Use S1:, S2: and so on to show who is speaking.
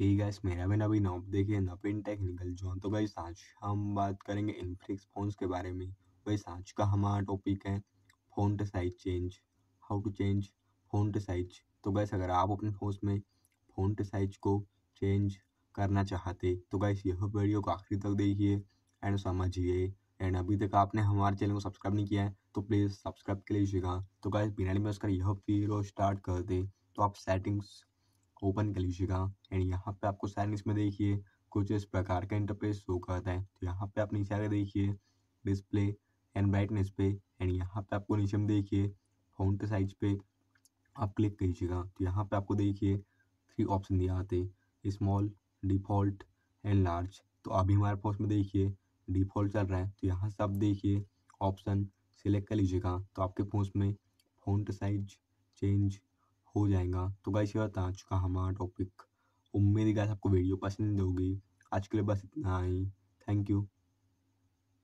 S1: ही gas मेरा भी नवीन आप देखिए नवीन टेक्निकल जोन तो गई आज हम बात करेंगे इनफ्लिक्स फोन्स के बारे में वही आज का हमारा टॉपिक है phone size change how to change phone size तो गैस अगर आप अपने फोन में फ़ोन साइज को चेंज करना चाहते तो गैस यह वीडियो को आखिरी तक देखिए एंड समझिए एंड अभी तक आपने हमारे चैनल को सब्सक्राइब नहीं किया है तो प्लीज़ सब्सक्राइब कर लीजिएगा तो गैस बिना में उसका यह वीडियो स्टार्ट कर दें तो आप सेटिंग्स ओपन कर लीजिएगा एंड यहाँ पे आपको सेटिंग्स में देखिए कुछ इस प्रकार का इंटरफेस शो करता है तो यहाँ पे आप नीचे आगे देखिए डिस्प्ले एंड ब्राइटनेस पे एंड यहाँ पे आपको नीचे में देखिए फोन के साइज पे आप क्लिक कर लीजिएगा तो यहाँ पे आपको देखिए थ्री ऑप्शन दिया आते स्मॉल डिफ़ॉल्ट एंड लार्ज तो अभी हमारे पास में देखिए डिफ़ॉल्ट चल रहा है तो यहाँ से आप देखिए ऑप्शन सिलेक्ट कर लीजिएगा तो आपके फोन में फोन साइज चेंज हो जाएगा तो गाइस ये था आज का हमारा टॉपिक उम्मीद है गाइस आपको वीडियो पसंद होगी आज के लिए बस इतना ही थैंक यू